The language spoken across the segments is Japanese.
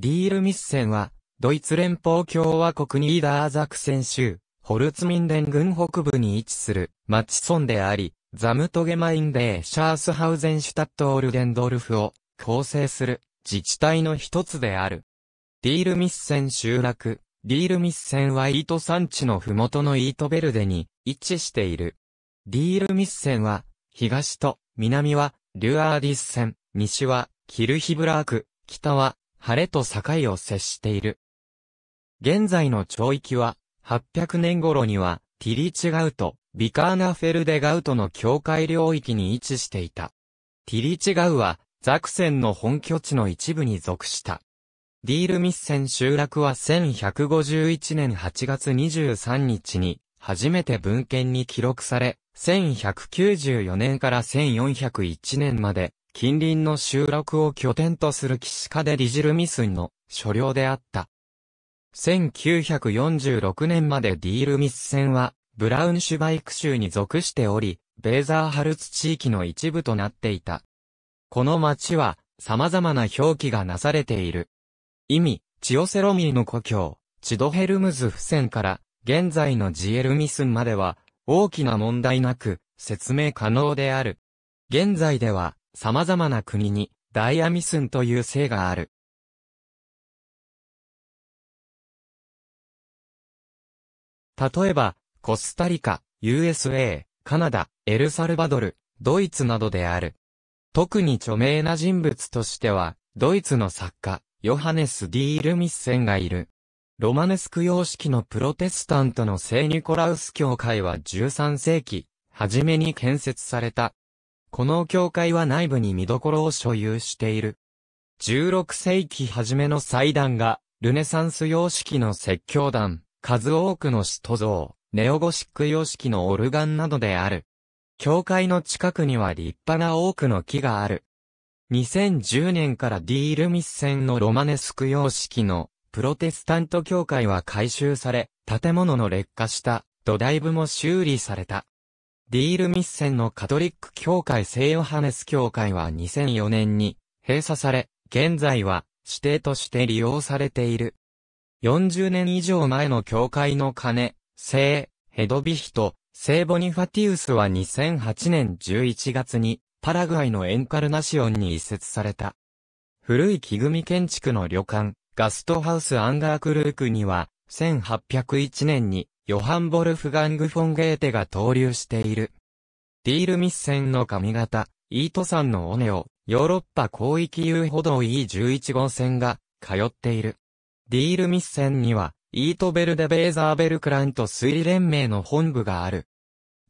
ディールミッセンは、ドイツ連邦共和国ニーダーザクセン州、ホルツミンデン郡北部に位置する町村であり、ザムトゲマインデーシャースハウゼンシュタットオルデンドルフを構成する自治体の一つである。ディールミッセン集落、ディールミッセンはイート山地のふもとのイートベルデに位置している。ディールミッセンは、東と南はリュアーディッセン、西はキルヒブラーク、北は晴れと境を接している。現在の町域は、800年頃には、ティリチガウト、ビカーナフェルデガウトの境界領域に位置していた。ティリチガウは、ザクセンの本拠地の一部に属した。ディールミッセン集落は1151年8月23日に、初めて文献に記録され、1194年から1401年まで、近隣の集落を拠点とする岸家でリジルミスンの所領であった。1946年までディールミス戦は、ブラウンシュバイク州に属しており、ベーザーハルツ地域の一部となっていた。この町は、様々な表記がなされている。意味、チオセロミーの故郷、チドヘルムズ付箋から、現在のジエルミスンまでは、大きな問題なく、説明可能である。現在では、様々な国にダイアミスンという姓がある。例えば、コスタリカ、USA、カナダ、エルサルバドル、ドイツなどである。特に著名な人物としては、ドイツの作家、ヨハネス・ディール・ミッセンがいる。ロマネスク様式のプロテスタントの聖ニコラウス教会は13世紀、初めに建設されたこの教会は内部に見どころを所有している。16世紀初めの祭壇が、ルネサンス様式の説教団、数多くの使徒像、ネオゴシック様式のオルガンなどである。教会の近くには立派な多くの木がある。2010年からディールミス線のロマネスク様式のプロテスタント教会は改修され、建物の劣化した土台部も修理された。ディールミッセンのカトリック教会聖ヨハネス教会は2004年に閉鎖され、現在は指定として利用されている。40年以上前の教会の鐘、聖、ヘドビヒと、聖ボニファティウスは2008年11月に、パラグアイのエンカルナシオンに移設された。古い木組建築の旅館、ガストハウスアンガークルークには、1801年にヨハンボルフ・ガング・フォン・ゲーテが投入している。ディールミッセンの髪型、イートさんの尾根を、ヨーロッパ広域遊歩道 E11 号線が、通っている。ディールミッセンには、イートベルデ・ベーザーベルクラント推理連盟の本部がある。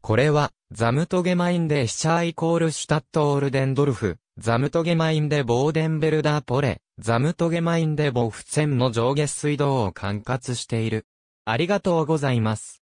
これは、ザムトゲマインデ・シャーイコール・シュタット・オールデンドルフ、ザムトゲマインデ・ボーデンベルダー・ポレ、ザムトゲマインデ・ボフツェンの上下水道を管轄している。ありがとうございます。